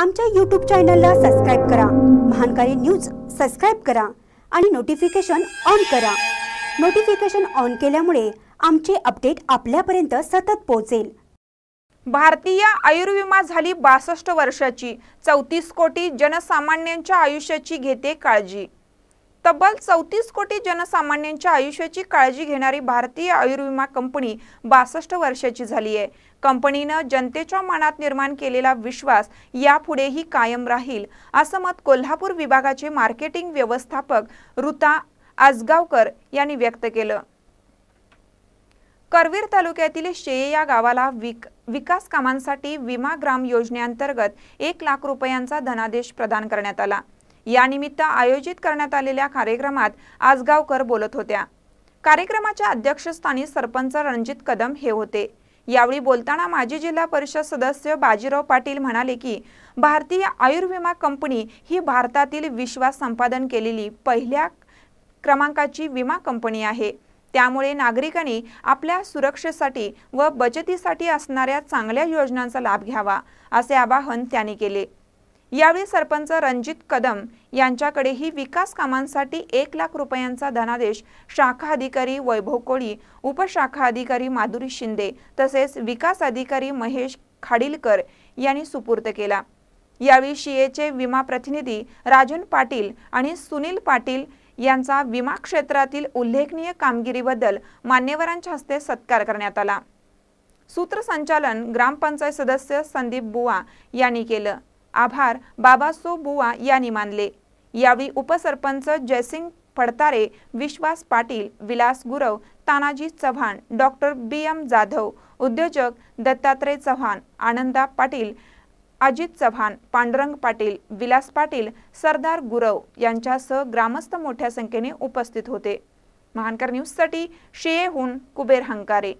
आमच्या यूट्यूब चॅनलला सबस्क्राईब करा महानकारी न्यूज सबस्क्राईब करा आणि नोटिफिकेशन ऑन करा नोटिफिकेशन ऑन केल्यामुळे आमचे अपडेट आपल्यापर्यंत सतत पोहोचेल भारतीय आयुर्विमा झाली बासष्ट वर्षाची चौतीस कोटी जनसामान्यांच्या आयुष्याची घेते काळजी तब्बल चौतीस कोटी जनसामान्यांच्या आयुष्याची काळजी घेणारी भारतीय आयुर्विमा कंपनी बासष्ट वर्षाची झाली आहे कंपनीनं जनतेच्या मनात निर्माण केलेला विश्वास यापुढेही कायम राहील असं मत कोल्हापूर विभागाचे मार्केटिंग व्यवस्थापक ऋता आजगावकर यांनी व्यक्त केलं करवीर तालुक्यातील शेये या गावाला विक विकास कामांसाठी विमा ग्राम योजनेअंतर्गत एक लाख रुपयांचा धनादेश प्रदान करण्यात आला यानिमित्त आयोजित करण्यात आलेल्या कार्यक्रमात आजगावकर बोलत होत्या कार्यक्रमाच्या अध्यक्षस्थानी सरपंच रणजित कदम हे होते यावेळी बोलताना माजी जिल्हा परिषद सदस्य बाजीराव पाटील म्हणाले की भारतीय आयुर्विमा कंपनी ही भारतातील विश्वास संपादन केलेली पहिल्या क्रमांकाची विमा कंपनी आहे त्यामुळे नागरिकांनी आपल्या सुरक्षेसाठी व बचतीसाठी असणाऱ्या चांगल्या योजनांचा लाभ घ्यावा असे आवाहन त्यांनी केले यावेळी सरपंच रणजित कदम यांच्याकडेही विकास कामांसाठी एक लाख रुपयांचा धनादेश शाखा अधिकारी वैभव कोळी उपशाखा अधिकारी माधुरी शिंदे तसेच विकास अधिकारी महेश खाडिलकर यांनी सुपूर्त केला यावेळी शिएचे विमा प्रतिनिधी राजन पाटील आणि सुनील पाटील यांचा विमा क्षेत्रातील उल्लेखनीय कामगिरीबद्दल मान्यवरांच्या हस्ते सत्कार करण्यात आला सूत्रसंचालन ग्रामपंचायत सदस्य संदीप बुवा यांनी केलं आभार बाबासो बुवा यांनी मानले यावेळी उपसरपंच Jaysing Phadtare Vishwas Patil Vilas Gurav Tanaji Chavan doctor B M Jadhav उद्योजक दत्तात्रय चव्हाण आनंदा पाटील अजित चव्हाण पांडुरंग पाटील विलास पाटील सरदार गुरव यांच्यासह ग्रामस्थ मोठ्या संख्येने उपस्थित होते महानकर न्यूजसाठी शेहून कुबेर हंकारे